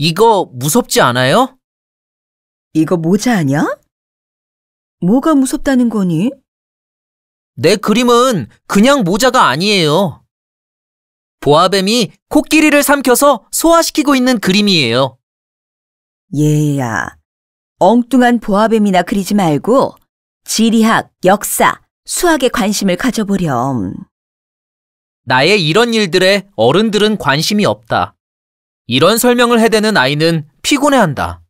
이거 무섭지 않아요? 이거 모자 아니야? 뭐가 무섭다는 거니? 내 그림은 그냥 모자가 아니에요. 보아뱀이 코끼리를 삼켜서 소화시키고 있는 그림이에요. 얘야, 엉뚱한 보아뱀이나 그리지 말고 지리학, 역사, 수학에 관심을 가져보렴. 나의 이런 일들에 어른들은 관심이 없다. 이런 설명을 해대는 아이는 피곤해한다.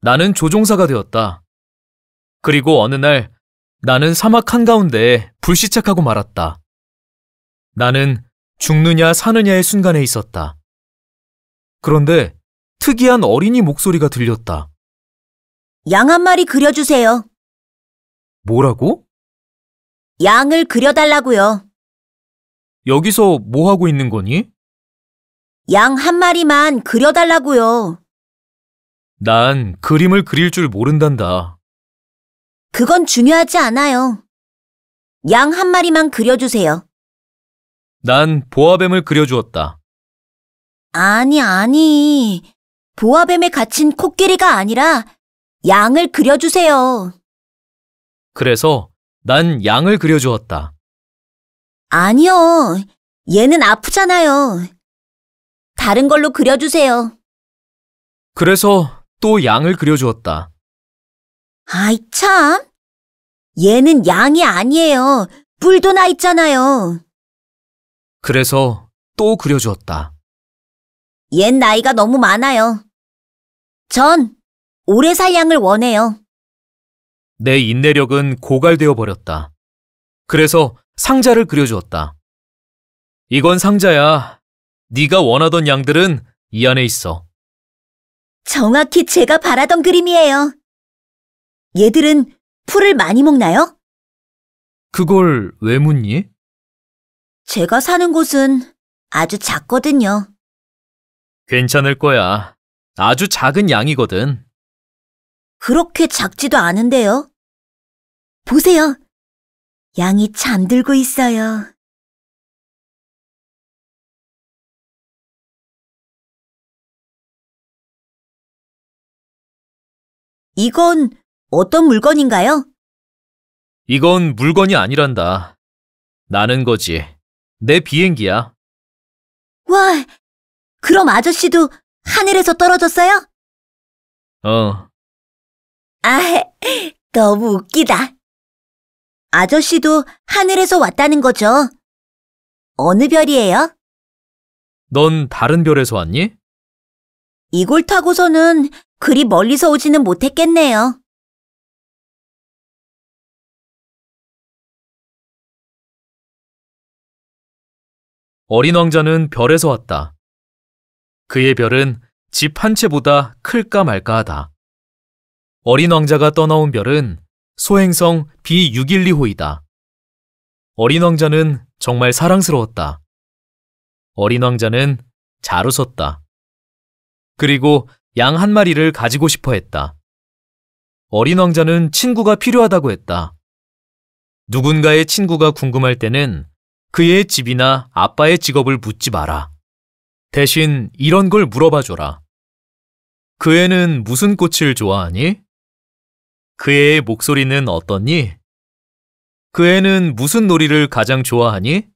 나는 조종사가 되었다. 그리고 어느 날 나는 사막 한가운데에 불시착하고 말았다. 나는 죽느냐 사느냐의 순간에 있었다. 그런데 특이한 어린이 목소리가 들렸다. 양 한 마리 그려주세요. 뭐라고? 양을 그려달라고요. 여기서 뭐 하고 있는 거니? 양 한 마리만 그려달라고요. 난 그림을 그릴 줄 모른단다. 그건 중요하지 않아요. 양 한 마리만 그려주세요. 난 보아뱀을 그려주었다. 아니, 아니. 보아뱀에 갇힌 코끼리가 아니라 양을 그려주세요. 그래서 난 양을 그려주었다. 아니요. 얘는 아프잖아요. 다른 걸로 그려주세요. 그래서 또 양을 그려주었다. 아이, 참. 얘는 양이 아니에요. 불도나 있잖아요. 그래서 또 그려주었다. 옛 나이가 너무 많아요. 전 오래 살 양을 원해요. 내 인내력은 고갈되어 버렸다. 그래서 상자를 그려주었다. 이건 상자야. 네가 원하던 양들은 이 안에 있어. 정확히 제가 바라던 그림이에요. 얘들은 풀을 많이 먹나요? 그걸 왜 묻니? 제가 사는 곳은 아주 작거든요. 괜찮을 거야. 아주 작은 양이거든. 그렇게 작지도 않은데요. 보세요. 양이 잠들고 있어요. 이건 어떤 물건인가요? 이건 물건이 아니란다. 나는 거지. 내 비행기야. 와, 그럼 아저씨도 하늘에서 떨어졌어요? 어, 아, 너무 웃기다. 아저씨도 하늘에서 왔다는 거죠? 어느 별이에요? 넌 다른 별에서 왔니? 이걸 타고서는 그리 멀리서 오지는 못했겠네요. 어린 왕자는 별에서 왔다. 그의 별은 집 한 채보다 클까 말까 하다. 어린 왕자가 떠나온 별은 소행성 B612호이다. 어린 왕자는 정말 사랑스러웠다. 어린 왕자는 잘 웃었다. 그리고 양 한 마리를 가지고 싶어 했다. 어린 왕자는 친구가 필요하다고 했다. 누군가의 친구가 궁금할 때는 그의 집이나 아빠의 직업을 묻지 마라. 대신 이런 걸 물어봐 줘라. 그 애는 무슨 꽃을 좋아하니? 그 애의 목소리는 어떻니? 그 애는 무슨 놀이를 가장 좋아하니?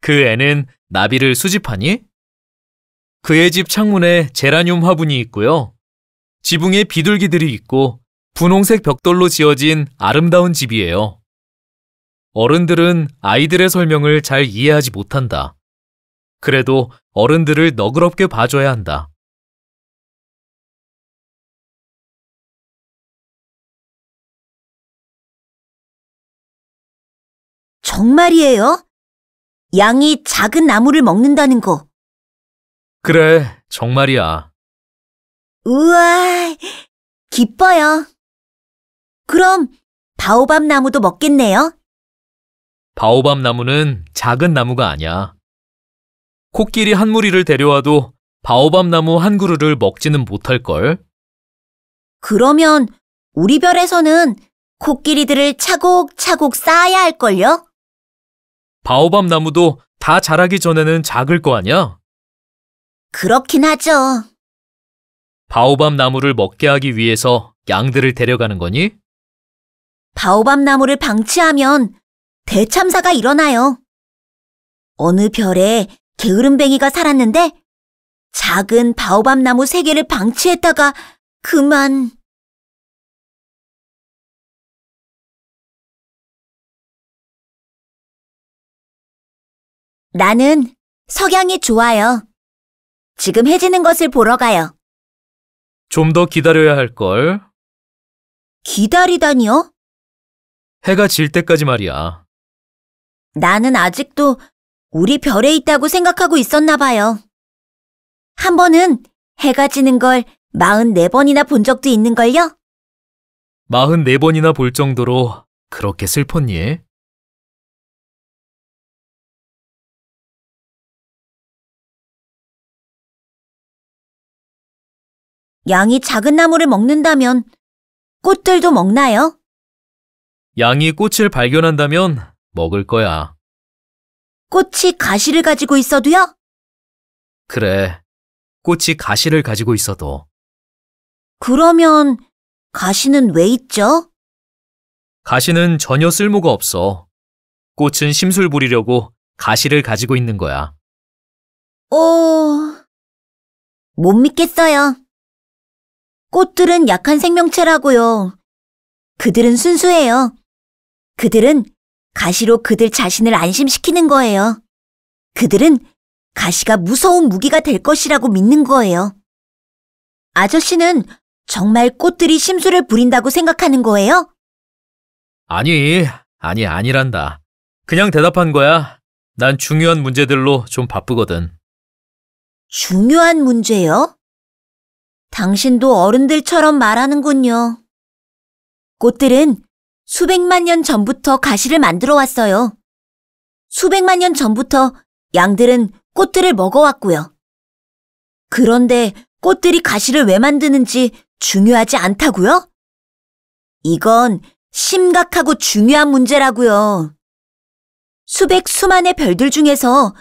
그 애는 나비를 수집하니? 그의 집 창문에 제라늄 화분이 있고요. 지붕에 비둘기들이 있고 분홍색 벽돌로 지어진 아름다운 집이에요. 어른들은 아이들의 설명을 잘 이해하지 못한다. 그래도 어른들을 너그럽게 봐줘야 한다. 정말이에요? 양이 작은 나무를 먹는다는 거. 그래, 정말이야. 우와, 기뻐요. 그럼 바오밤 나무도 먹겠네요? 바오밤 나무는 작은 나무가 아니야. 코끼리 한 무리를 데려와도 바오밤 나무 한 그루를 먹지는 못할걸? 그러면 우리 별에서는 코끼리들을 차곡차곡 쌓아야 할걸요? 바오밤 나무도 다 자라기 전에는 작을 거 아니야? 그렇긴 하죠. 바오밤 나무를 먹게 하기 위해서 양들을 데려가는 거니? 바오밤 나무를 방치하면 대참사가 일어나요. 어느 별에 게으름뱅이가 살았는데 작은 바오밤 나무 세 개를 방치했다가 그만 나는 석양이 좋아요. 지금 해지는 것을 보러 가요. 좀 더 기다려야 할걸. 기다리다니요? 해가 질 때까지 말이야. 나는 아직도 우리 별에 있다고 생각하고 있었나 봐요. 한 번은 해가 지는 걸 44번이나 본 적도 있는걸요? 44번이나 볼 정도로 그렇게 슬펐니? 양이 작은 나무를 먹는다면 꽃들도 먹나요? 양이 꽃을 발견한다면 먹을 거야. 꽃이 가시를 가지고 있어도요? 그래. 꽃이 가시를 가지고 있어도. 그러면 가시는 왜 있죠? 가시는 전혀 쓸모가 없어. 꽃은 심술 부리려고 가시를 가지고 있는 거야. 오, 못 믿겠어요. 꽃들은 약한 생명체라고요. 그들은 순수해요. 그들은 가시로 그들 자신을 안심시키는 거예요. 그들은 가시가 무서운 무기가 될 것이라고 믿는 거예요. 아저씨는 정말 꽃들이 심술을 부린다고 생각하는 거예요? 아니, 아니, 아니란다. 그냥 대답한 거야. 난 중요한 문제들로 좀 바쁘거든. 중요한 문제요? 당신도 어른들처럼 말하는군요. 꽃들은 수백만 년 전부터 가시를 만들어 왔어요. 수백만 년 전부터 양들은 꽃들을 먹어왔고요. 그런데 꽃들이 가시를 왜 만드는지 중요하지 않다고요? 이건 심각하고 중요한 문제라고요. 수백 수만의 별들 중에서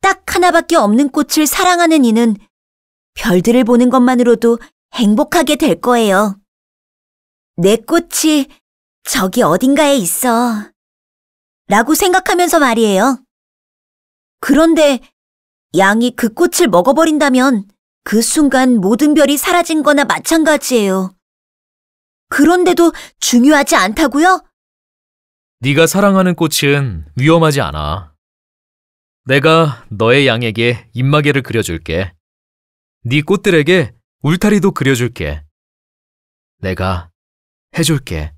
딱 하나밖에 없는 꽃을 사랑하는 이는 별들을 보는 것만으로도 행복하게 될 거예요. 내 꽃이 저기 어딘가에 있어. 라고 생각하면서 말이에요. 그런데 양이 그 꽃을 먹어버린다면 그 순간 모든 별이 사라진 거나 마찬가지예요. 그런데도 중요하지 않다고요? 네가 사랑하는 꽃은 위험하지 않아. 내가 너의 양에게 입마개를 그려줄게. 네 꽃들에게 울타리도 그려줄게. 내가 해줄게.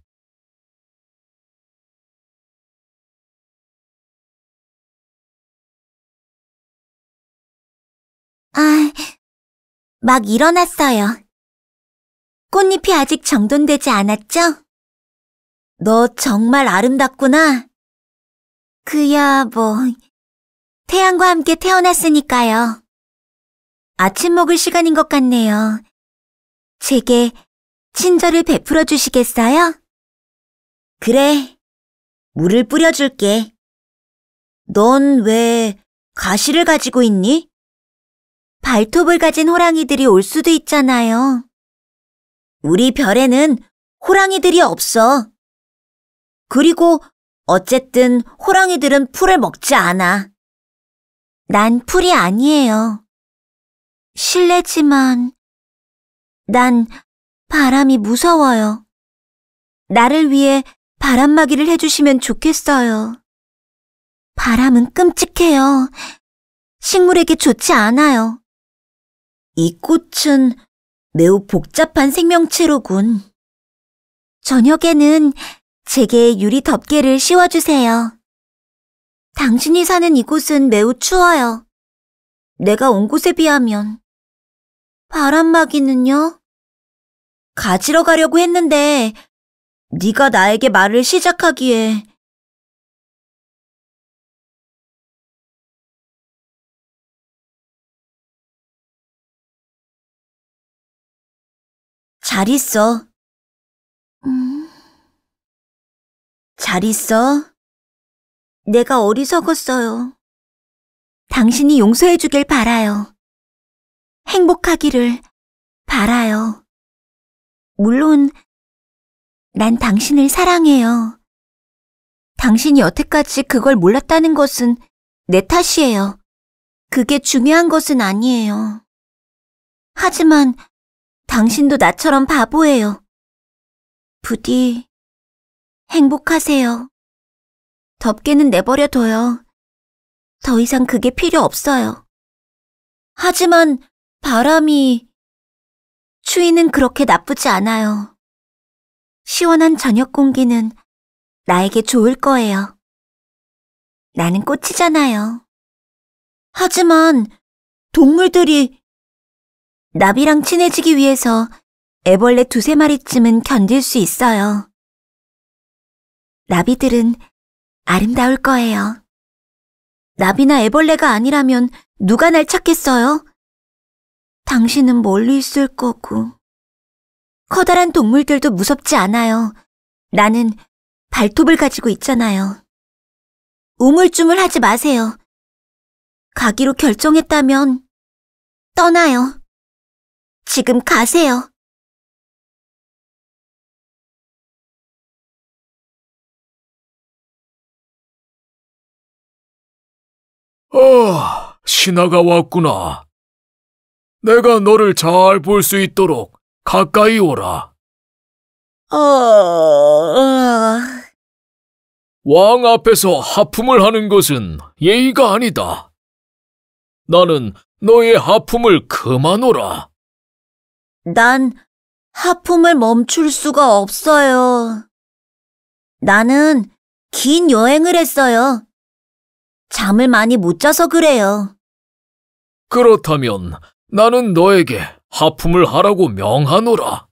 아, 막 일어났어요. 꽃잎이 아직 정돈되지 않았죠? 너 정말 아름답구나. 그야 뭐, 태양과 함께 태어났으니까요. 아침 먹을 시간인 것 같네요. 제게 친절을 베풀어 주시겠어요? 그래, 물을 뿌려줄게. 넌 왜 가시를 가지고 있니? 발톱을 가진 호랑이들이 올 수도 있잖아요. 우리 별에는 호랑이들이 없어. 그리고 어쨌든 호랑이들은 풀을 먹지 않아. 난 풀이 아니에요. 실례지만 난 바람이 무서워요. 나를 위해 바람막이를 해주시면 좋겠어요. 바람은 끔찍해요. 식물에게 좋지 않아요. 이 꽃은 매우 복잡한 생명체로군. 저녁에는 제게 유리 덮개를 씌워주세요. 당신이 사는 이곳은 매우 추워요. 내가 온 곳에 비하면 바람막이는요? 가지러 가려고 했는데 네가 나에게 말을 시작하기에 잘 있어. 음. 잘 있어. 내가 어리석었어요. 당신이 용서해주길 바라요. 행복하기를 바라요. 물론, 난 당신을 사랑해요. 당신이 여태까지 그걸 몰랐다는 것은 내 탓이에요. 그게 중요한 것은 아니에요. 하지만 당신도 나처럼 바보예요. 부디 행복하세요. 덥게는 내버려둬요. 더 이상 그게 필요 없어요. 하지만 바람이... 추위는 그렇게 나쁘지 않아요. 시원한 저녁 공기는 나에게 좋을 거예요. 나는 꽃이잖아요. 하지만 동물들이 나비랑 친해지기 위해서 애벌레 두세 마리쯤은 견딜 수 있어요. 나비들은 아름다울 거예요. 나비나 애벌레가 아니라면 누가 날 찾겠어요? 당신은 멀리 있을 거고. 커다란 동물들도 무섭지 않아요. 나는 발톱을 가지고 있잖아요. 우물쭈물 하지 마세요. 가기로 결정했다면 떠나요. 지금 가세요. 아, 신하가 왔구나. 내가 너를 잘 볼 수 있도록 가까이 오라. 어, 어... 왕 앞에서 하품을 하는 것은 예의가 아니다. 나는 너의 하품을 그만오라. 난 하품을 멈출 수가 없어요. 나는 긴 여행을 했어요. 잠을 많이 못 자서 그래요. 그렇다면 나는 너에게 하품을 하라고 명하노라.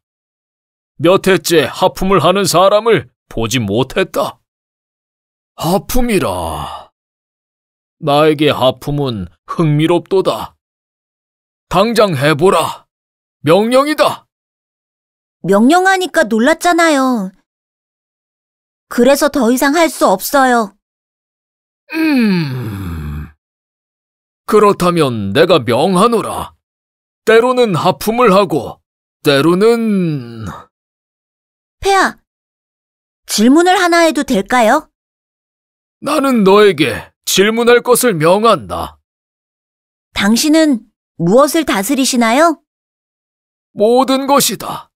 몇 해째 하품을 하는 사람을 보지 못했다. 하품이라. 나에게 하품은 흥미롭도다. 당장 해보라. 명령이다. 명령하니까 놀랐잖아요. 그래서 더 이상 할 수 없어요. 음. 그렇다면 내가 명하노라. 때로는 하품을 하고 때로는... 폐야, 질문을 하나 해도 될까요? 나는 너에게 질문할 것을 명한다. 당신은 무엇을 다스리시나요? 모든 것이다.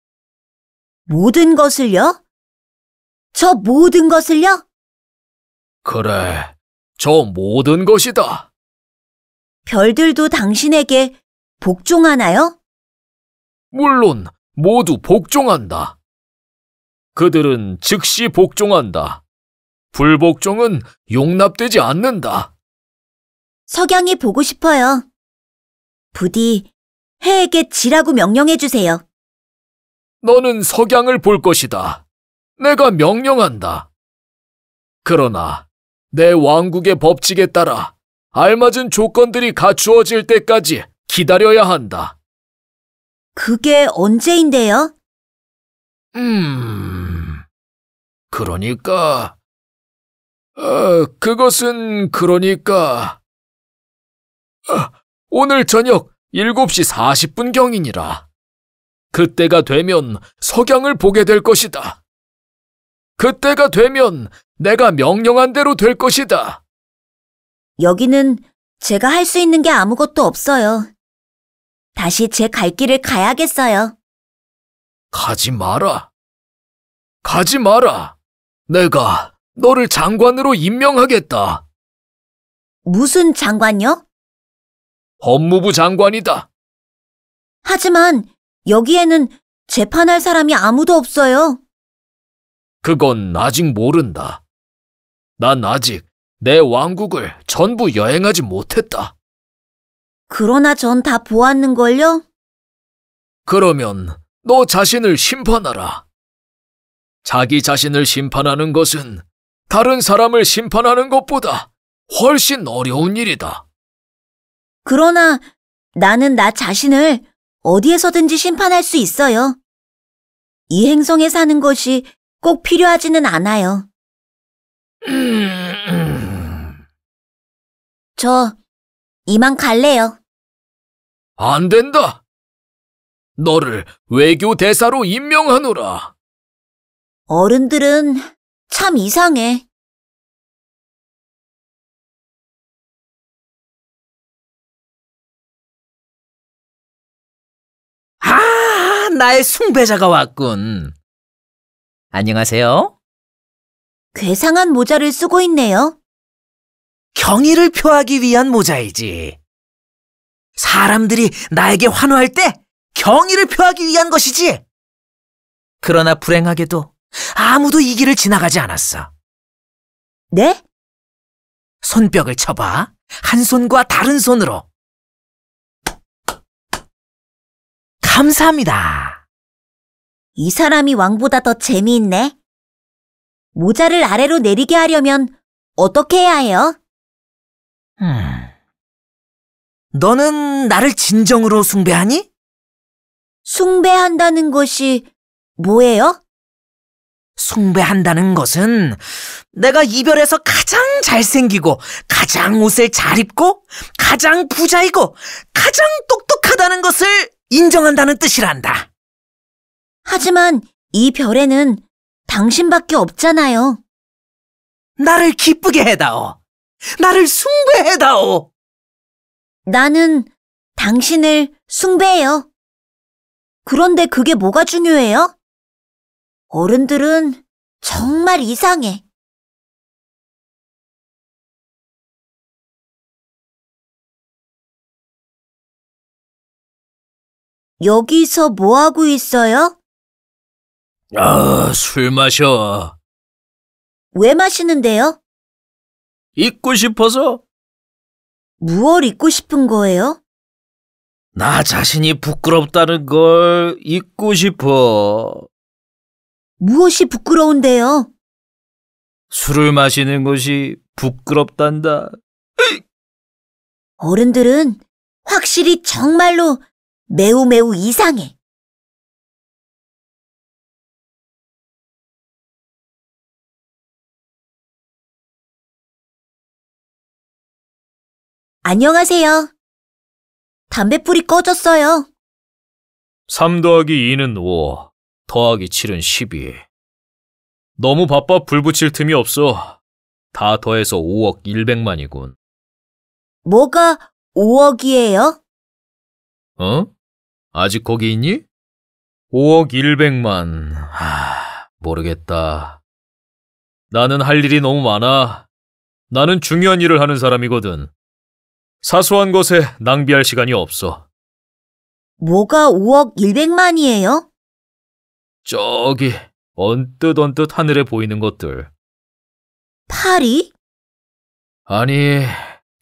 모든 것을요? 저 모든 것을요? 그래, 저 모든 것이다. 별들도 당신에게 복종하나요? 물론 모두 복종한다. 그들은 즉시 복종한다. 불복종은 용납되지 않는다. 석양이 보고 싶어요. 부디 해에게 지라고 명령해 주세요. 너는 석양을 볼 것이다. 내가 명령한다. 그러나 내 왕국의 법칙에 따라 알맞은 조건들이 갖추어질 때까지 기다려야 한다. 그게 언제인데요? 음, 그러니까, 아, 그것은 그러니까, 아, 오늘 저녁 7시 40분경이니라. 그때가 되면 석양을 보게 될 것이다. 그때가 되면 내가 명령한 대로 될 것이다. 여기는 제가 할 수 있는 게 아무것도 없어요. 다시 제 갈 길을 가야겠어요. 가지 마라. 가지 마라. 내가 너를 장관으로 임명하겠다. 무슨 장관요? 법무부 장관이다. 하지만 여기에는 재판할 사람이 아무도 없어요. 그건 아직 모른다. 난 아직 내 왕국을 전부 여행하지 못했다. 그러나 전 다 보았는걸요? 그러면 너 자신을 심판하라. 자기 자신을 심판하는 것은 다른 사람을 심판하는 것보다 훨씬 어려운 일이다. 그러나 나는 나 자신을 어디에서든지 심판할 수 있어요. 이 행성에 사는 것이 꼭 필요하지는 않아요. 음. 저 이만 갈래요. 안 된다. 너를 외교 대사로 임명하노라. 어른들은 참 이상해. 아, 나의 숭배자가 왔군. 안녕하세요. 괴상한 모자를 쓰고 있네요. 경의를 표하기 위한 모자이지. 사람들이 나에게 환호할 때 경의를 표하기 위한 것이지. 그러나 불행하게도 아무도 이 길을 지나가지 않았어. 네? 손뼉을 쳐봐. 한 손과 다른 손으로. 감사합니다. 이 사람이 왕보다 더 재미있네. 모자를 아래로 내리게 하려면 어떻게 해야 해요? 음. 너는 나를 진정으로 숭배하니? 숭배한다는 것이 뭐예요? 숭배한다는 것은 내가 이별에서 가장 잘생기고 가장 옷을 잘 입고 가장 부자이고 가장 똑똑하다는 것을 인정한다는 뜻이란다. 하지만 이 별에는 당신밖에 없잖아요. 나를 기쁘게 해다오. 나를 숭배해다오. 나는 당신을 숭배해요. 그런데 그게 뭐가 중요해요? 어른들은 정말 이상해. 여기서 뭐 하고 있어요? 아, 술 마셔. 왜 마시는데요? 잊고 싶어서. 무얼 잊고 싶은 거예요? 나 자신이 부끄럽다는 걸 잊고 싶어. 무엇이 부끄러운데요? 술을 마시는 것이 부끄럽단다. 어른들은 확실히 정말로 매우 매우 이상해. 안녕하세요. 담배불이 꺼졌어요. 3 더하기 2는 5, 더하기 7은 12. 너무 바빠 불 붙일 틈이 없어. 다 더해서 5억 1백만이군. 뭐가 5억이에요? 어? 아직 거기 있니? 5억 1백만. 하, 모르겠다. 나는 할 일이 너무 많아. 나는 중요한 일을 하는 사람이거든. 사소한 것에 낭비할 시간이 없어. 뭐가 5억 1백만이에요? 저기 언뜻 언뜻 하늘에 보이는 것들. 파리? 아니,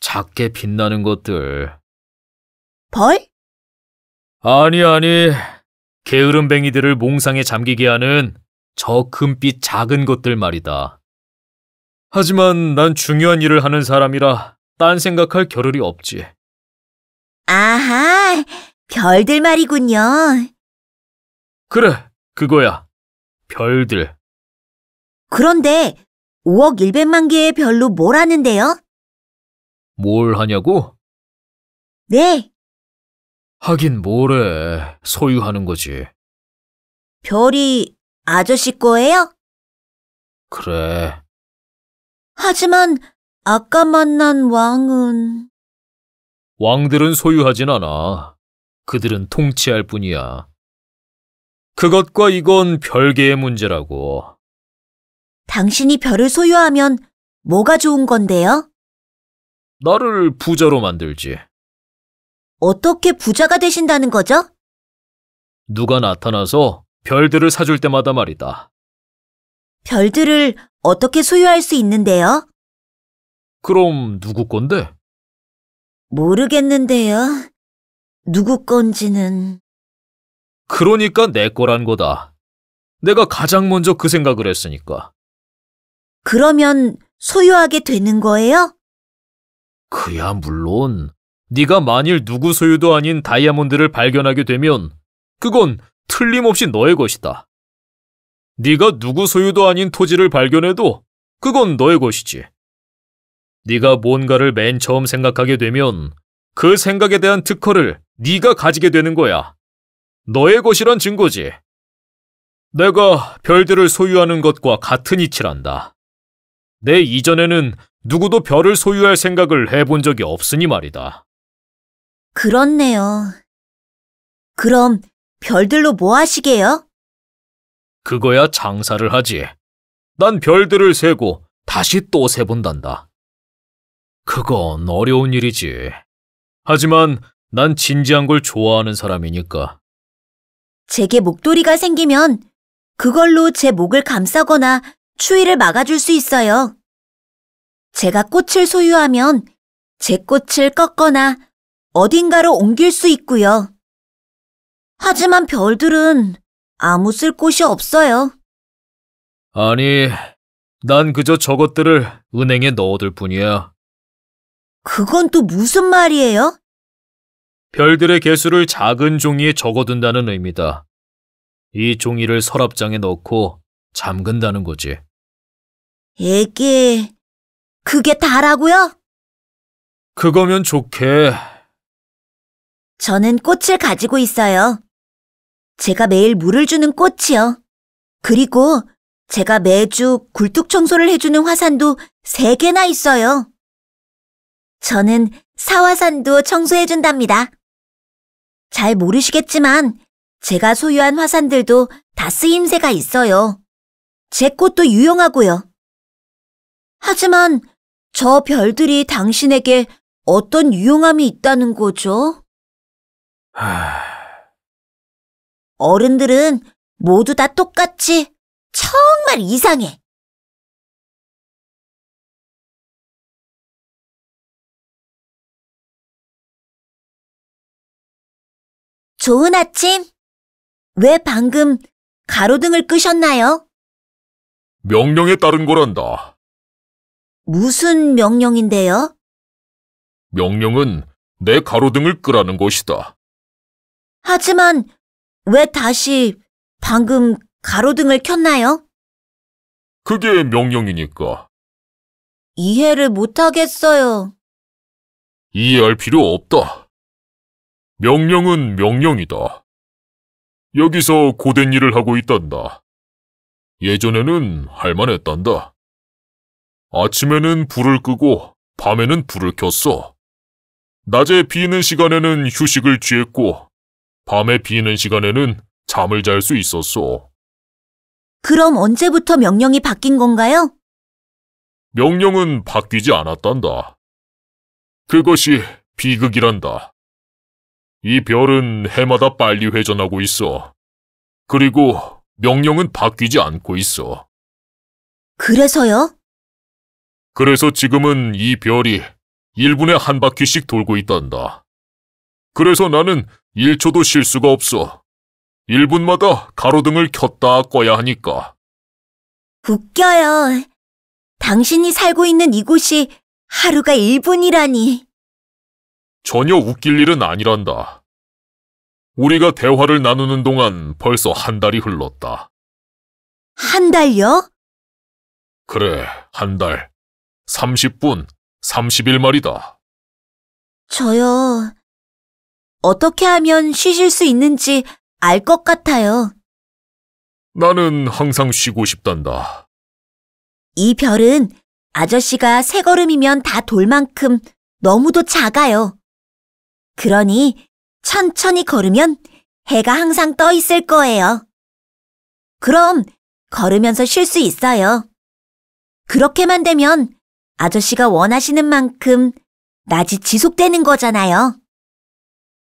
작게 빛나는 것들. 벌? 아니, 아니. 게으름뱅이들을 몽상에 잠기게 하는 저 금빛 작은 것들 말이다. 하지만 난 중요한 일을 하는 사람이라 딴 생각할 겨를이 없지. 아하, 별들 말이군요. 그래, 그거야. 별들. 그런데 5억 1백만 개의 별로 뭘 하는데요? 뭘 하냐고? 네, 하긴 뭐래. 소유하는 거지. 별이 아저씨 거예요? 그래. 하지만 아까 만난 왕은 왕들은 소유하진 않아. 그들은 통치할 뿐이야. 그것과 이건 별개의 문제라고. 당신이 별을 소유하면 뭐가 좋은 건데요? 나를 부자로 만들지. 어떻게 부자가 되신다는 거죠? 누가 나타나서 별들을 사줄 때마다 말이다. 별들을 어떻게 소유할 수 있는데요? 그럼 누구 건데? 모르겠는데요. 누구 건지는. 그러니까 내 거란 거다. 내가 가장 먼저 그 생각을 했으니까. 그러면 소유하게 되는 거예요? 그야 물론 네가 만일 누구 소유도 아닌 다이아몬드를 발견하게 되면 그건 틀림없이 너의 것이다. 네가 누구 소유도 아닌 토지를 발견해도 그건 너의 것이지. 네가 뭔가를 맨 처음 생각하게 되면 그 생각에 대한 특허를 네가 가지게 되는 거야. 너의 것이란 증거지. 내가 별들을 소유하는 것과 같은 이치란다. 내 이전에는 누구도 별을 소유할 생각을 해본 적이 없으니 말이다. 그렇네요. 그럼 별들로 뭐 하시게요? 그거야 장사를 하지. 난 별들을 세고 다시 또 세본단다. 그건 어려운 일이지. 하지만 난 진지한 걸 좋아하는 사람이니까. 제게 목도리가 생기면 그걸로 제 목을 감싸거나 추위를 막아줄 수 있어요. 제가 꽃을 소유하면 제 꽃을 꺾거나 어딘가로 옮길 수 있고요. 하지만 별들은 아무 쓸 곳이 없어요. 아니, 난 그저 저것들을 은행에 넣어둘 뿐이야. 그건 또 무슨 말이에요? 별들의 개수를 작은 종이에 적어둔다는 의미다. 이 종이를 서랍장에 넣고 잠근다는 거지. 이게 그게 다라고요? 그거면 좋게. 저는 꽃을 가지고 있어요. 제가 매일 물을 주는 꽃이요. 그리고 제가 매주 굴뚝 청소를 해주는 화산도 세개나 있어요. 저는 사화산도 청소해준답니다. 잘 모르시겠지만 제가 소유한 화산들도 다 쓰임새가 있어요. 제 꽃도 유용하고요. 하지만 저 별들이 당신에게 어떤 유용함이 있다는 거죠? 하... 어른들은 모두 다 똑같이 정말 이상해. 좋은 아침. 왜 방금 가로등을 끄셨나요? 명령에 따른 거란다. 무슨 명령인데요? 명령은 내 가로등을 끄라는 것이다. 하지만 왜 다시 방금 가로등을 켰나요? 그게 명령이니까. 이해를 못하겠어요. 이해할 필요 없다. 명령은 명령이다. 여기서 고된 일을 하고 있단다. 예전에는 할만했단다. 아침에는 불을 끄고 밤에는 불을 켰어. 낮에 비는 시간에는 휴식을 취했고 밤에 비는 시간에는 잠을 잘 수 있었어. 그럼 언제부터 명령이 바뀐 건가요? 명령은 바뀌지 않았단다. 그것이 비극이란다. 이 별은 해마다 빨리 회전하고 있어. 그리고 명령은 바뀌지 않고 있어. 그래서요? 그래서 지금은 이 별이 1분에 한 바퀴씩 돌고 있단다. 그래서 나는 1초도 쉴수가 없어. 1분마다 가로등을 켰다 꺼야 하니까. 웃겨요. 당신이 살고 있는 이곳이 하루가 1분이라니. 전혀 웃길 일은 아니란다. 우리가 대화를 나누는 동안 벌써 한 달이 흘렀다. 한 달요? 그래, 한 달. 30분, 30일 말이다. 저요. 어떻게 하면 쉬실 수 있는지 알 것 같아요. 나는 항상 쉬고 싶단다. 이 별은 아저씨가 세 걸음이면 다 돌 만큼 너무도 작아요. 그러니 천천히 걸으면 해가 항상 떠 있을 거예요. 그럼 걸으면서 쉴 수 있어요. 그렇게만 되면 아저씨가 원하시는 만큼 낮이 지속되는 거잖아요.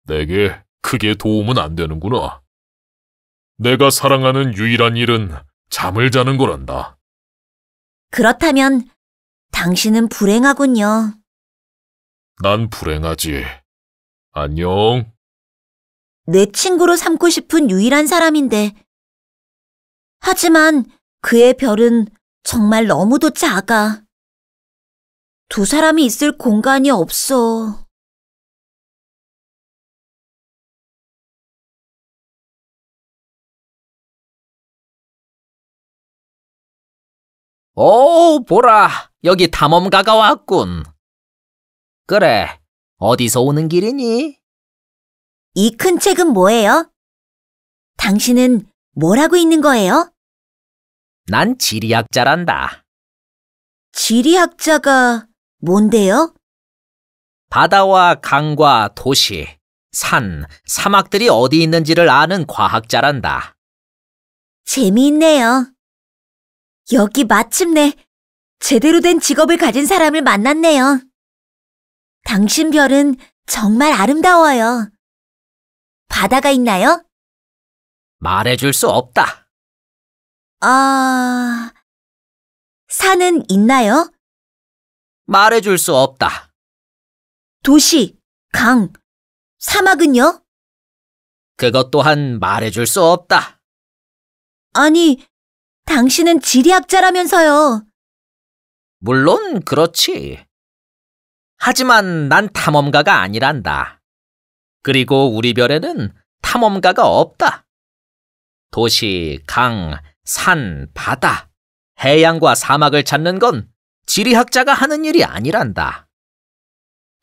내게 크게 도움은 안 되는구나. 내가 사랑하는 유일한 일은 잠을 자는 거란다. 그렇다면 당신은 불행하군요. 난 불행하지. 안녕. 내 친구로 삼고 싶은 유일한 사람인데. 하지만 그의 별은 정말 너무도 작아. 두 사람이 있을 공간이 없어. 오, 보라. 여기 탐험가가 왔군. 그래, 어디서 오는 길이니? 이 큰 책은 뭐예요? 당신은 뭘 하고 있는 거예요? 난 지리학자란다. 지리학자가 뭔데요? 바다와 강과 도시, 산, 사막들이 어디 있는지를 아는 과학자란다. 재미있네요. 여기 마침내 제대로 된 직업을 가진 사람을 만났네요. 당신 별은 정말 아름다워요. 바다가 있나요? 말해줄 수 없다. 아, 산은 있나요? 말해줄 수 없다. 도시, 강, 사막은요? 그것 또한 말해줄 수 없다. 아니, 당신은 지리학자라면서요. 물론 그렇지. 하지만 난 탐험가가 아니란다. 그리고 우리 별에는 탐험가가 없다. 도시, 강, 산, 바다, 해양과 사막을 찾는 건 지리학자가 하는 일이 아니란다.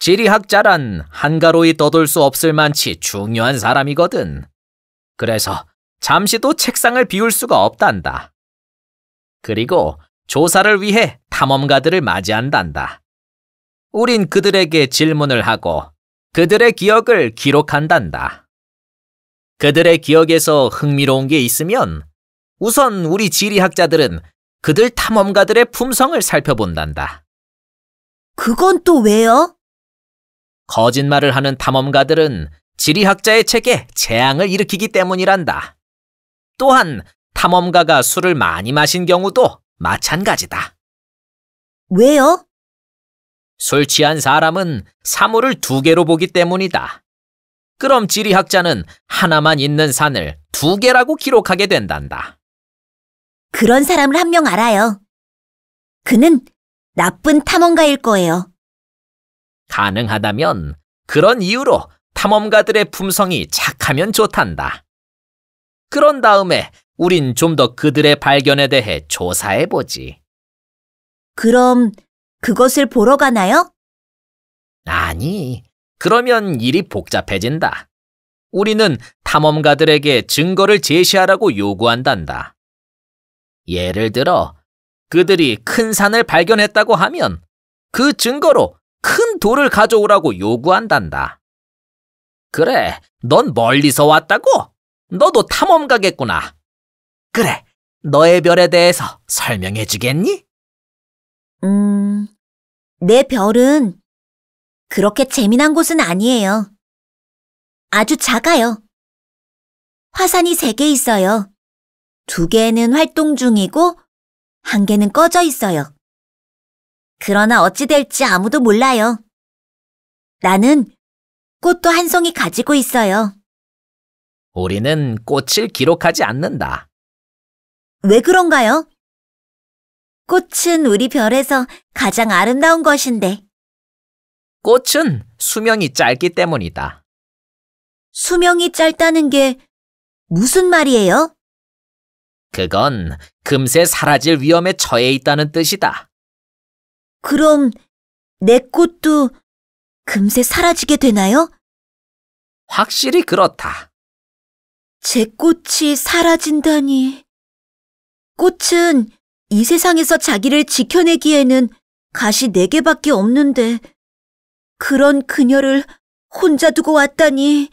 지리학자란 한가로이 떠돌 수 없을 만치 중요한 사람이거든. 그래서 잠시도 책상을 비울 수가 없단다. 그리고 조사를 위해 탐험가들을 맞이한단다. 우린 그들에게 질문을 하고 그들의 기억을 기록한단다. 그들의 기억에서 흥미로운 게 있으면 우선 우리 지리학자들은 그들 탐험가들의 품성을 살펴본단다. 그건 또 왜요? 거짓말을 하는 탐험가들은 지리학자의 책에 재앙을 일으키기 때문이란다. 또한 탐험가가 술을 많이 마신 경우도 마찬가지다. 왜요? 술 취한 사람은 사물을 두 개로 보기 때문이다. 그럼 지리학자는 하나만 있는 산을 두 개라고 기록하게 된단다. 그런 사람을 한 명 알아요. 그는 나쁜 탐험가일 거예요. 가능하다면 그런 이유로 탐험가들의 품성이 착하면 좋단다. 그런 다음에 우린 좀 더 그들의 발견에 대해 조사해보지. 그럼 그것을 보러 가나요? 아니, 그러면 일이 복잡해진다. 우리는 탐험가들에게 증거를 제시하라고 요구한단다. 예를 들어, 그들이 큰 산을 발견했다고 하면 그 증거로 큰 돌을 가져오라고 요구한단다. 그래, 넌 멀리서 왔다고? 너도 탐험가겠구나. 그래, 너의 별에 대해서 설명해 주겠니? 음, 내 별은 그렇게 재미난 곳은 아니에요. 아주 작아요. 화산이 세 개 있어요. 두 개는 활동 중이고 한 개는 꺼져 있어요. 그러나 어찌 될지 아무도 몰라요. 나는 꽃도 한 송이 가지고 있어요. 우리는 꽃을 기록하지 않는다. 왜 그런가요? 꽃은 우리 별에서 가장 아름다운 것인데. 꽃은 수명이 짧기 때문이다. 수명이 짧다는 게 무슨 말이에요? 그건 금세 사라질 위험에 처해 있다는 뜻이다. 그럼 내 꽃도 금세 사라지게 되나요? 확실히 그렇다. 제 꽃이 사라진다니. 꽃은 이 세상에서 자기를 지켜내기에는 가시 네 개밖에 없는데 그런 그녀를 혼자 두고 왔다니.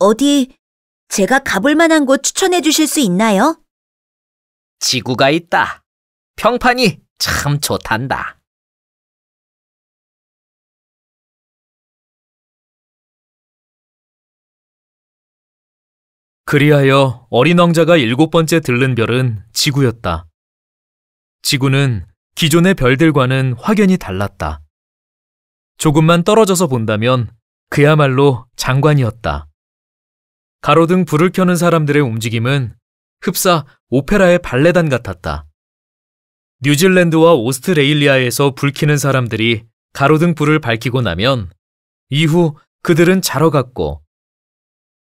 어디 제가 가볼 만한 곳 추천해 주실 수 있나요? 지구가 있다. 평판이 참 좋단다. 그리하여 어린 왕자가 일곱 번째 들른 별은 지구였다. 지구는 기존의 별들과는 확연히 달랐다. 조금만 떨어져서 본다면 그야말로 장관이었다. 가로등 불을 켜는 사람들의 움직임은 흡사 오페라의 발레단 같았다. 뉴질랜드와 오스트레일리아에서 불 켜는 사람들이 가로등 불을 밝히고 나면 이후 그들은 자러 갔고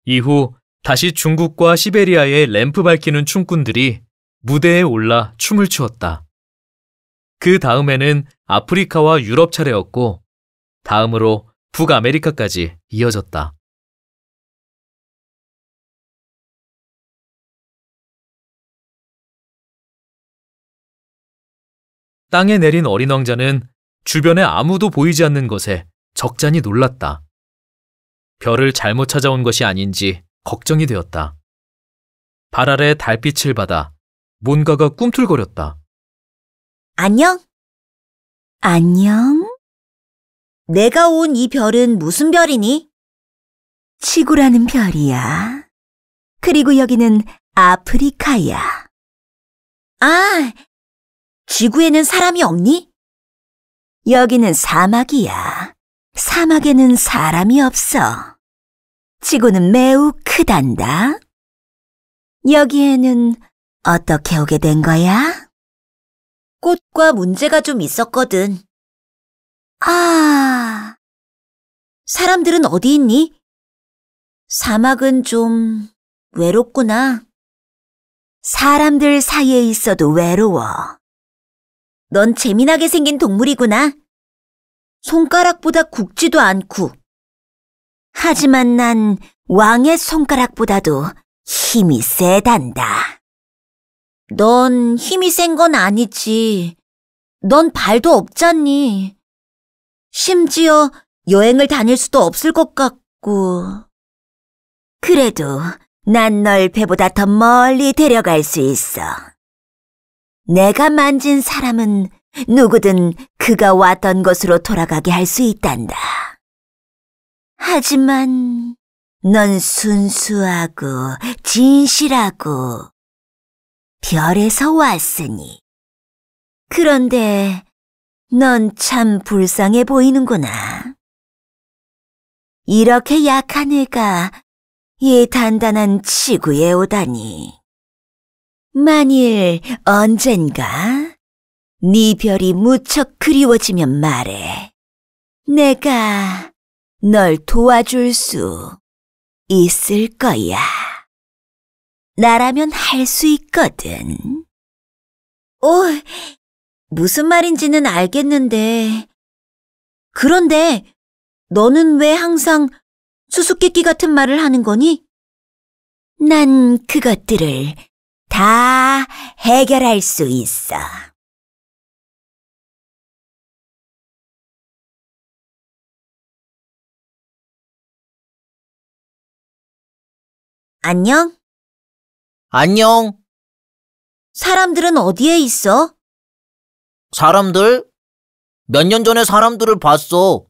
이후 다시 중국과 시베리아의 램프 밝히는 춤꾼들이 무대에 올라 춤을 추었다. 그 다음에는 아프리카와 유럽 차례였고 다음으로 북아메리카까지 이어졌다. 땅에 내린 어린 왕자는 주변에 아무도 보이지 않는 것에 적잖이 놀랐다. 별을 잘못 찾아온 것이 아닌지 걱정이 되었다. 발 아래 달빛을 받아 뭔가가 꿈틀거렸다. 안녕. 안녕. 내가 온 이 별은 무슨 별이니? 지구라는 별이야. 그리고 여기는 아프리카야. 아, 지구에는 사람이 없니? 여기는 사막이야. 사막에는 사람이 없어. 지구는 매우 크단다. 여기에는 어떻게 오게 된 거야? 꽃과 문제가 좀 있었거든. 아. 사람들은 어디 있니? 사막은 좀 외롭구나. 사람들 사이에 있어도 외로워. 넌 재미나게 생긴 동물이구나. 손가락보다 굵지도 않고. 하지만 난 왕의 손가락보다도 힘이 세단다. 넌 힘이 센 건 아니지. 넌 발도 없잖니. 심지어 여행을 다닐 수도 없을 것 같고. 그래도 난 널 배보다 더 멀리 데려갈 수 있어. 내가 만진 사람은 누구든 그가 왔던 곳으로 돌아가게 할 수 있단다. 하지만 넌 순수하고 진실하고 별에서 왔으니. 그런데 넌 참 불쌍해 보이는구나. 이렇게 약한 애가 이 단단한 지구에 오다니. 만일 언젠가 네 별이 무척 그리워지면 말해. 내가 널 도와줄 수 있을 거야. 나라면 할 수 있거든. 오, 무슨 말인지는 알겠는데. 그런데 너는 왜 항상 수수께끼 같은 말을 하는 거니? 난 그것들을 다 해결할 수 있어. 안녕? 안녕. 사람들은 어디에 있어? 사람들? 몇 년 전에 사람들을 봤어.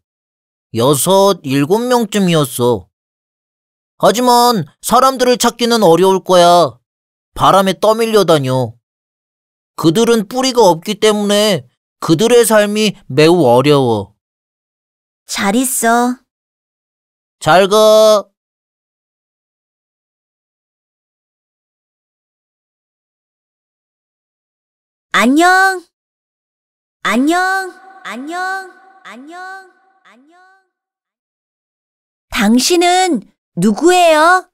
여섯, 일곱 명쯤이었어. 하지만 사람들을 찾기는 어려울 거야. 바람에 떠밀려 다녀. 그들은 뿌리가 없기 때문에 그들의 삶이 매우 어려워. 잘 있어. 잘 가. 안녕. 안녕. 안녕. 안녕. 안녕. 당신은 누구예요?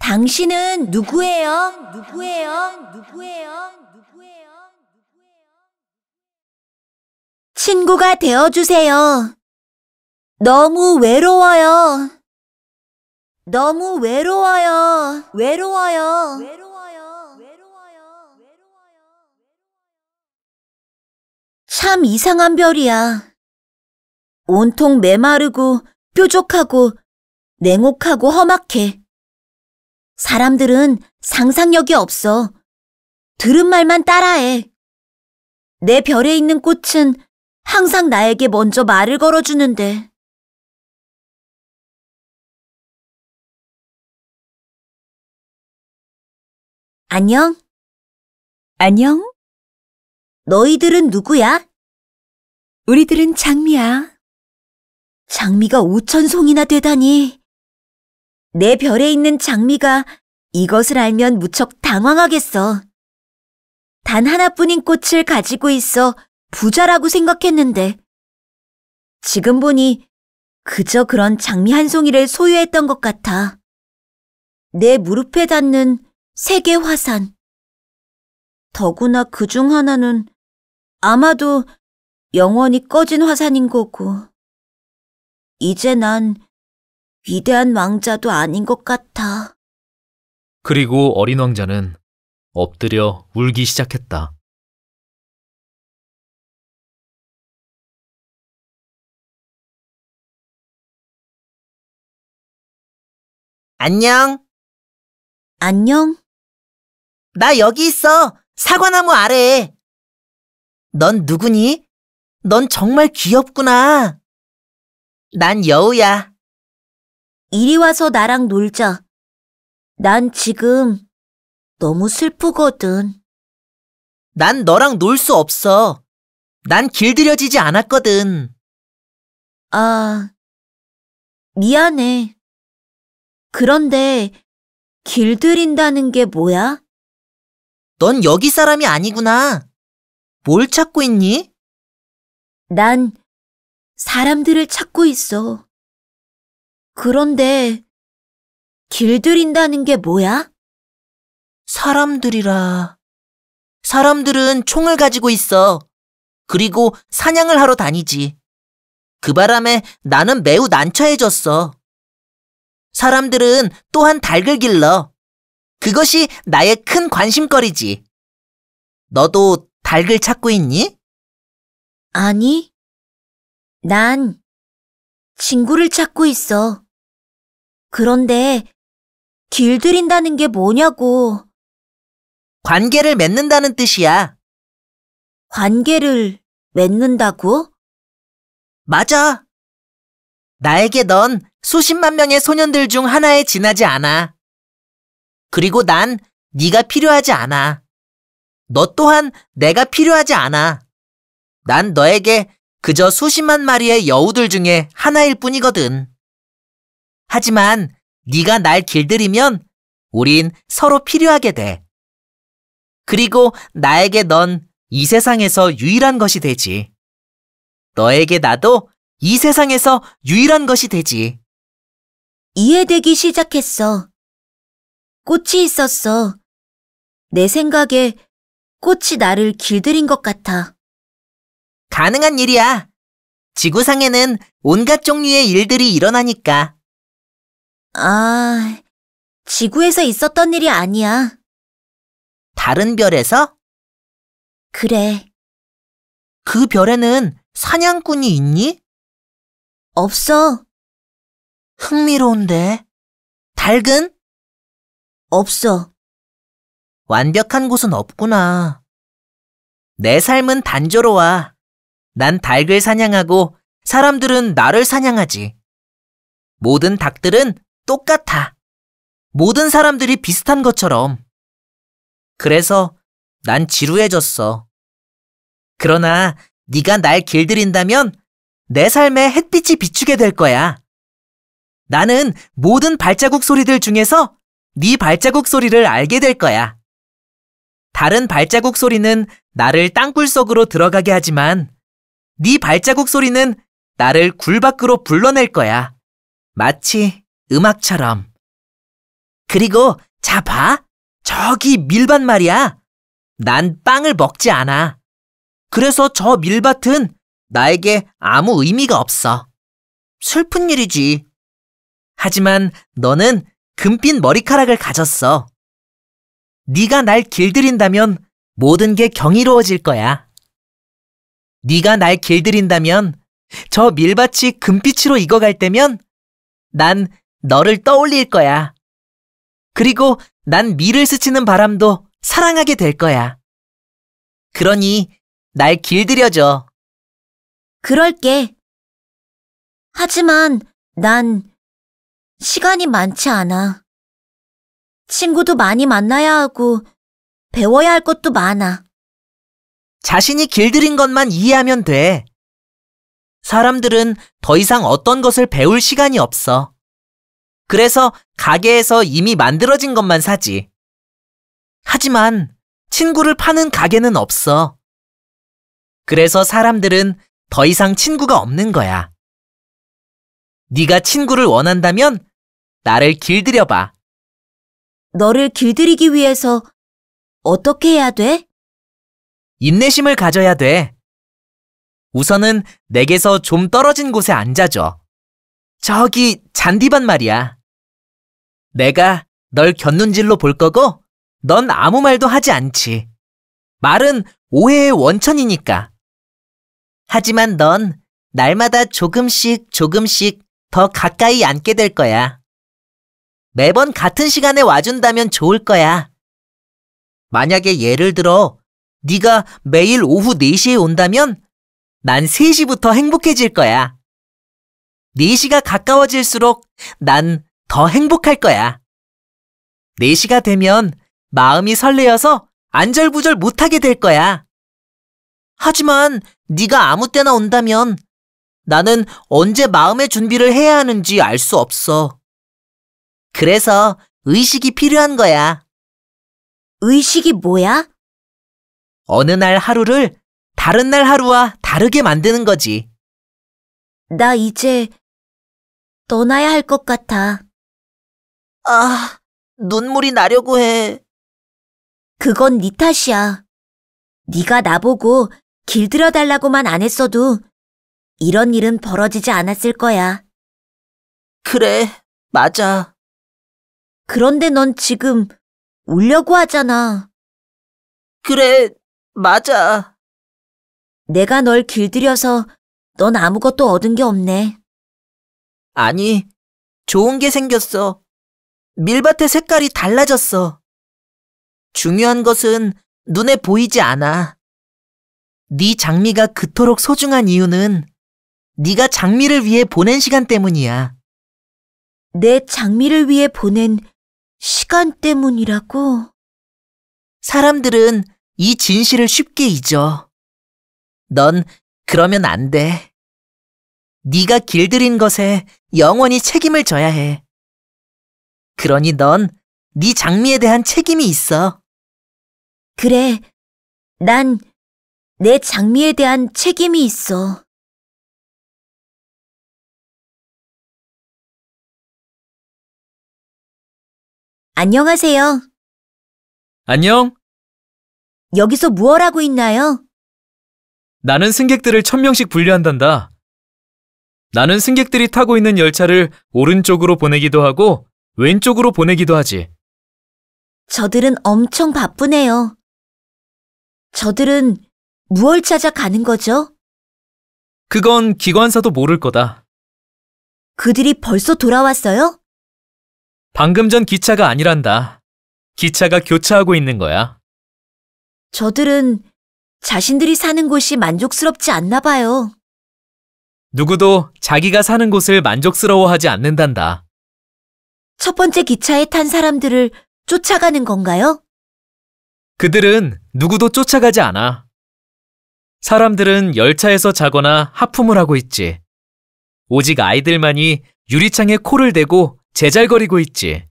당신은 누구예요? 누구예요? 누구예요? 누구예요? 친구가 되어 주세요. 너무 외로워요. 너무 외로워요. 외로워요. 외로 참 이상한 별이야. 온통 메마르고 뾰족하고 냉혹하고 험악해. 사람들은 상상력이 없어. 들은 말만 따라해. 내 별에 있는 꽃은 항상 나에게 먼저 말을 걸어주는데. 안녕? 안녕? 너희들은 누구야? 우리들은 장미야. 장미가 5천 송이나 되다니. 내 별에 있는 장미가 이것을 알면 무척 당황하겠어. 단 하나뿐인 꽃을 가지고 있어 부자라고 생각했는데 지금 보니 그저 그런 장미 한 송이를 소유했던 것 같아. 내 무릎에 닿는 세계 화산. 더구나 그 중 하나는 아마도 영원히 꺼진 화산인 거고. 이제 난 위대한 왕자도 아닌 것 같아. 그리고 어린 왕자는 엎드려 울기 시작했다. 안녕. 안녕? 나 여기 있어. 사과나무 아래에. 넌 누구니? 넌 정말 귀엽구나. 난 여우야. 이리 와서 나랑 놀자. 난 지금 너무 슬프거든. 난 너랑 놀 수 없어. 난 길들여지지 않았거든. 아, 미안해. 그런데 길들인다는 게 뭐야? 넌 여기 사람이 아니구나. 뭘 찾고 있니? 난 사람들을 찾고 있어. 그런데 길들인다는 게 뭐야? 사람들이라. 사람들은 총을 가지고 있어. 그리고 사냥을 하러 다니지. 그 바람에 나는 매우 난처해졌어. 사람들은 또한 닭을 길러. 그것이 나의 큰 관심거리지. 너도 닭을 찾고 있니? 아니, 난 친구를 찾고 있어. 그런데 길들인다는 게 뭐냐고. 관계를 맺는다는 뜻이야. 관계를 맺는다고? 맞아. 나에게 넌 수십만 명의 소년들 중 하나에 지나지 않아. 그리고 난 네가 필요하지 않아. 너 또한 내가 필요하지 않아. 난 너에게 그저 수십만 마리의 여우들 중에 하나일 뿐이거든. 하지만 네가 날 길들이면 우린 서로 필요하게 돼. 그리고 나에게 넌 이 세상에서 유일한 것이 되지. 너에게 나도 이 세상에서 유일한 것이 되지. 이해되기 시작했어. 꽃이 있었어. 내 생각에 꽃이 나를 길들인 것 같아. 가능한 일이야. 지구상에는 온갖 종류의 일들이 일어나니까. 아, 지구에서 있었던 일이 아니야. 다른 별에서 그래, 그 별에는 사냥꾼이 있니? 없어, 흥미로운데. 닭은? 없어. 완벽한 곳은 없구나. 내 삶은 단조로와 난 닭을 사냥하고 사람들은 나를 사냥하지. 모든 닭들은 똑같아. 모든 사람들이 비슷한 것처럼. 그래서 난 지루해졌어. 그러나 네가 날 길들인다면 내 삶에 햇빛이 비추게 될 거야. 나는 모든 발자국 소리들 중에서 네 발자국 소리를 알게 될 거야. 다른 발자국 소리는 나를 땅굴 속으로 들어가게 하지만 네 발자국 소리는 나를 굴 밖으로 불러낼 거야. 마치 음악처럼. 그리고 자 봐. 저기 밀밭 말이야. 난 빵을 먹지 않아. 그래서 저 밀밭은 나에게 아무 의미가 없어. 슬픈 일이지. 하지만 너는 금빛 머리카락을 가졌어. 네가 날 길들인다면 모든 게 경이로워질 거야. 네가 날 길들인다면 저 밀밭이 금빛으로 익어갈 때면 난 너를 떠올릴 거야. 그리고 난 밀을 스치는 바람도 사랑하게 될 거야. 그러니 날 길들여줘. 그럴게. 하지만 난 시간이 많지 않아. 친구도 많이 만나야 하고 배워야 할 것도 많아. 자신이 길들인 것만 이해하면 돼. 사람들은 더 이상 어떤 것을 배울 시간이 없어. 그래서 가게에서 이미 만들어진 것만 사지. 하지만 친구를 파는 가게는 없어. 그래서 사람들은 더 이상 친구가 없는 거야. 네가 친구를 원한다면 나를 길들여봐. 너를 길들이기 위해서 어떻게 해야 돼? 인내심을 가져야 돼. 우선은 내게서 좀 떨어진 곳에 앉아줘. 저기 잔디밭 말이야. 내가 널 곁눈질로 볼 거고 넌 아무 말도 하지 않지. 말은 오해의 원천이니까. 하지만 넌 날마다 조금씩 조금씩 더 가까이 앉게 될 거야. 매번 같은 시간에 와준다면 좋을 거야. 만약에 예를 들어 네가 매일 오후 4시에 온다면 난 3시부터 행복해질 거야. 4시가 가까워질수록 난 더 행복할 거야. 4시가 되면 마음이 설레어서 안절부절 못하게 될 거야. 하지만 네가 아무 때나 온다면 나는 언제 마음의 준비를 해야 하는지 알 수 없어. 그래서 의식이 필요한 거야. 의식이 뭐야? 어느 날 하루를 다른 날 하루와 다르게 만드는 거지. 나 이제 떠나야 할 것 같아. 아, 눈물이 나려고 해. 그건 네 탓이야. 네가 나보고 길들여 달라고만 안 했어도 이런 일은 벌어지지 않았을 거야. 그래, 맞아. 그런데 넌 지금 울려고 하잖아. 그래, 맞아. 내가 널 길들여서 넌 아무것도 얻은 게 없네. 아니, 좋은 게 생겼어. 밀밭의 색깔이 달라졌어. 중요한 것은 눈에 보이지 않아. 네 장미가 그토록 소중한 이유는 네가 장미를 위해 보낸 시간 때문이야. 내 장미를 위해 보낸 시간 때문이라고? 사람들은 이 진실을 쉽게 잊어. 넌 그러면 안 돼. 네가 길들인 것에 영원히 책임을 져야 해. 그러니 넌 네 장미에 대한 책임이 있어. 그래, 난 내 장미에 대한 책임이 있어. 안녕하세요. 안녕. 여기서 무얼 하고 있나요? 나는 승객들을 천명씩 분류한단다. 나는 승객들이 타고 있는 열차를 오른쪽으로 보내기도 하고 왼쪽으로 보내기도 하지. 저들은 엄청 바쁘네요. 저들은 무얼 찾아 가는 거죠? 그건 기관사도 모를 거다. 그들이 벌써 돌아왔어요? 방금 전 기차가 아니란다. 기차가 교차하고 있는 거야. 저들은 자신들이 사는 곳이 만족스럽지 않나 봐요. 누구도 자기가 사는 곳을 만족스러워하지 않는단다. 첫 번째 기차에 탄 사람들을 쫓아가는 건가요? 그들은 누구도 쫓아가지 않아. 사람들은 열차에서 자거나 하품을 하고 있지. 오직 아이들만이 유리창에 코를 대고 제잘거리고 있지.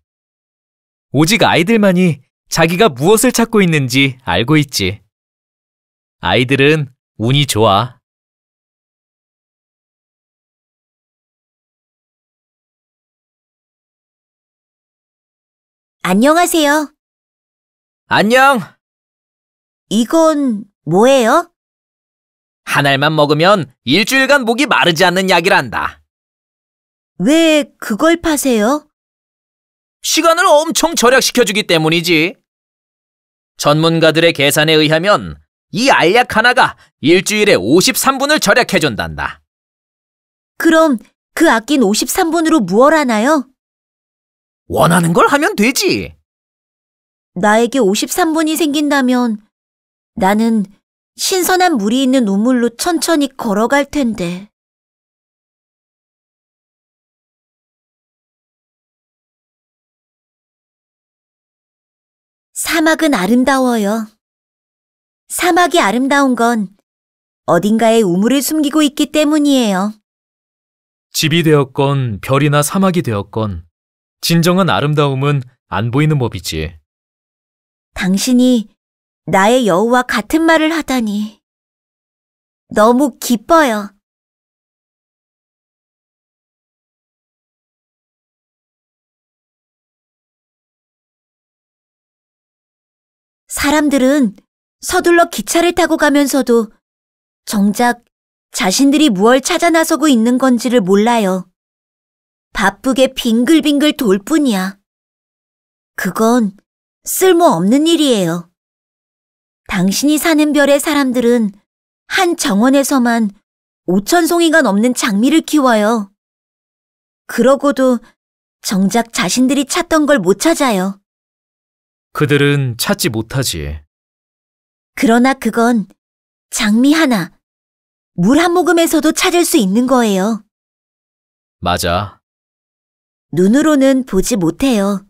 오직 아이들만이 자기가 무엇을 찾고 있는지 알고 있지. 아이들은 운이 좋아. 안녕하세요. 안녕. 이건 뭐예요? 한 알만 먹으면 일주일간 목이 마르지 않는 약이란다. 왜 그걸 파세요? 시간을 엄청 절약시켜주기 때문이지. 전문가들의 계산에 의하면 이 알약 하나가 일주일에 53분을 절약해준단다. 그럼 그 아낀 53분으로 무얼 하나요? 원하는 걸 하면 되지. 나에게 53분이 생긴다면 나는 신선한 물이 있는 우물로 천천히 걸어갈 텐데. 사막은 아름다워요. 사막이 아름다운 건 어딘가에 우물을 숨기고 있기 때문이에요. 집이 되었건 별이나 사막이 되었건 진정한 아름다움은 안 보이는 법이지. 당신이 나의 여우와 같은 말을 하다니. 너무 기뻐요. 사람들은 서둘러 기차를 타고 가면서도 정작 자신들이 무얼 찾아 나서고 있는 건지를 몰라요. 바쁘게 빙글빙글 돌 뿐이야. 그건 쓸모없는 일이에요. 당신이 사는 별의 사람들은 한 정원에서만 5천 송이가 넘는 장미를 키워요. 그러고도 정작 자신들이 찾던 걸 못 찾아요. 그들은 찾지 못하지. 그러나 그건 장미 하나, 물 한 모금에서도 찾을 수 있는 거예요. 맞아. 눈으로는 보지 못해요.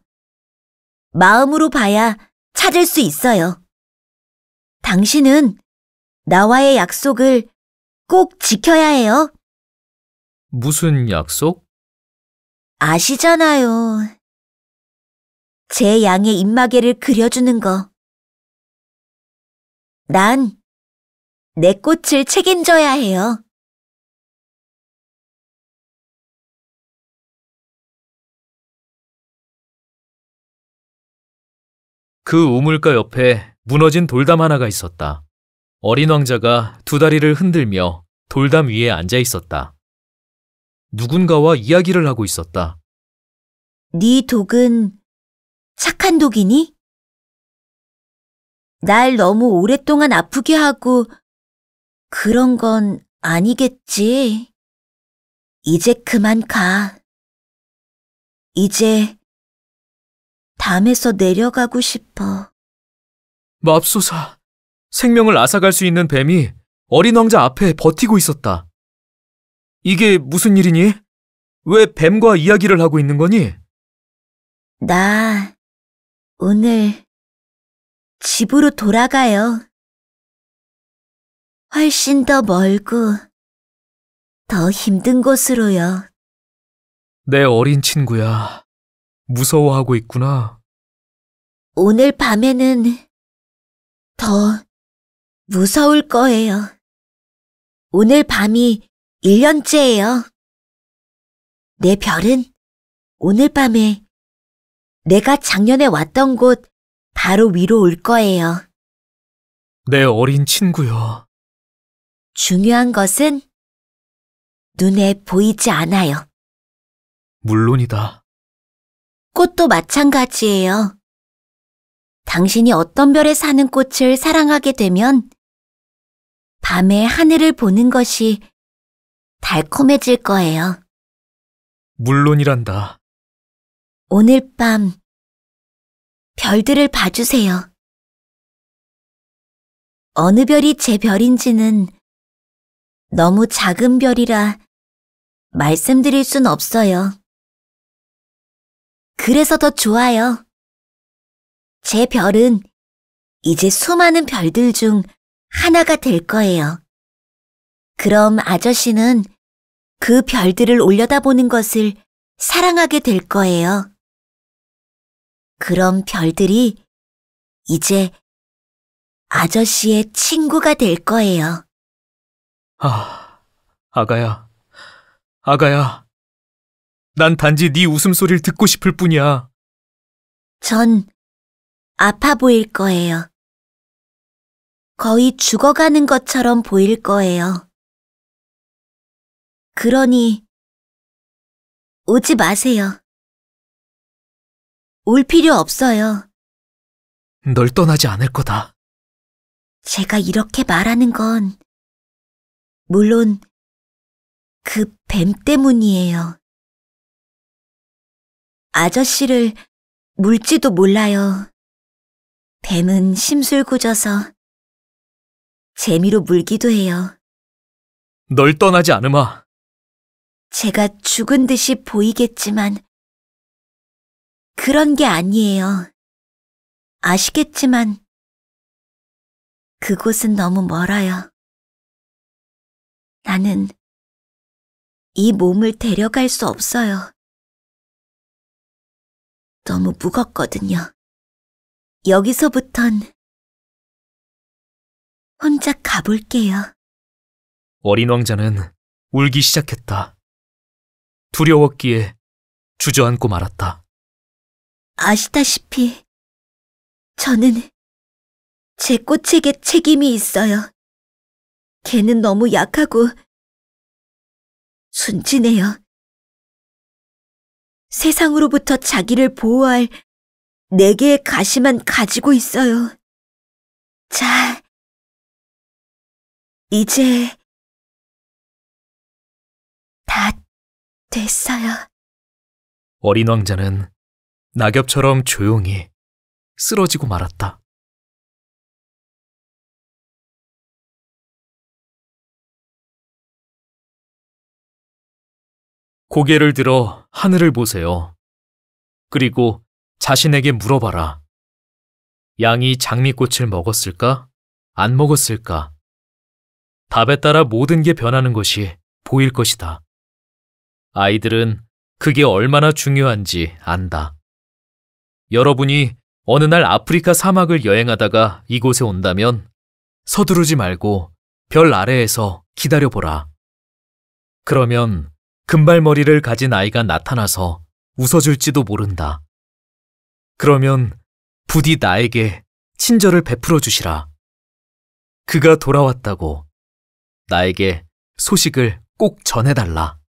마음으로 봐야 찾을 수 있어요. 당신은 나와의 약속을 꼭 지켜야 해요. 무슨 약속? 아시잖아요. 제 양의 입마개를 그려주는 거. 난 내 꽃을 책임져야 해요. 그 우물가 옆에 무너진 돌담 하나가 있었다. 어린 왕자가 두 다리를 흔들며 돌담 위에 앉아 있었다. 누군가와 이야기를 하고 있었다. 네 독은 착한 독이니? 날 너무 오랫동안 아프게 하고 그런 건 아니겠지. 이제 그만 가. 이제 담에서 내려가고 싶어. 맙소사, 생명을 앗아갈 수 있는 뱀이 어린 왕자 앞에 버티고 있었다. 이게 무슨 일이니? 왜 뱀과 이야기를 하고 있는 거니? 나 오늘 집으로 돌아가요. 훨씬 더 멀고 더 힘든 곳으로요. 내 어린 친구야. 무서워하고 있구나. 오늘 밤에는 더 무서울 거예요. 오늘 밤이 1년째예요. 내 별은 오늘 밤에 내가 작년에 왔던 곳 바로 위로 올 거예요. 내 어린 친구요 중요한 것은 눈에 보이지 않아요. 물론이다. 꽃도 마찬가지예요. 당신이 어떤 별에 사는 꽃을 사랑하게 되면 밤에 하늘을 보는 것이 달콤해질 거예요. 물론이란다. 오늘 밤 별들을 봐주세요. 어느 별이 제 별인지는 너무 작은 별이라 말씀드릴 순 없어요. 그래서 더 좋아요. 제 별은 이제 수많은 별들 중 하나가 될 거예요. 그럼 아저씨는 그 별들을 올려다보는 것을 사랑하게 될 거예요. 그럼 별들이 이제 아저씨의 친구가 될 거예요. 아, 아가야, 아가야. 난 단지 네 웃음소리를 듣고 싶을 뿐이야. 전 아파 보일 거예요. 거의 죽어가는 것처럼 보일 거예요. 그러니 오지 마세요. 올 필요 없어요. 널 떠나지 않을 거다. 제가 이렇게 말하는 건, 물론, 그 뱀 때문이에요. 아저씨를 물지도 몰라요. 뱀은 심술궂어서 재미로 물기도 해요. 널 떠나지 않으마 제가 죽은 듯이 보이겠지만 그런 게 아니에요. 아시겠지만 그곳은 너무 멀어요. 나는 이 몸을 데려갈 수 없어요. 너무 무겁거든요. 여기서부턴 혼자 가볼게요. 어린 왕자는 울기 시작했다. 두려웠기에 주저앉고 말았다. 아시다시피 저는 제 꽃에게 책임이 있어요. 걔는 너무 약하고 순진해요. 세상으로부터 자기를 보호할 네 개의 가시만 가지고 있어요. 자, 이제 다 됐어요. 어린 왕자는 낙엽처럼 조용히 쓰러지고 말았다. 고개를 들어 하늘을 보세요. 그리고 자신에게 물어봐라. 양이 장미꽃을 먹었을까? 안 먹었을까? 답에 따라 모든 게 변하는 것이 보일 것이다. 아이들은 그게 얼마나 중요한지 안다. 여러분이 어느 날 아프리카 사막을 여행하다가 이곳에 온다면 서두르지 말고 별 아래에서 기다려보라. 그러면 금발머리를 가진 아이가 나타나서 웃어줄지도 모른다. 그러면 부디 나에게 친절을 베풀어 주시라. 그가 돌아왔다고 나에게 소식을 꼭 전해달라.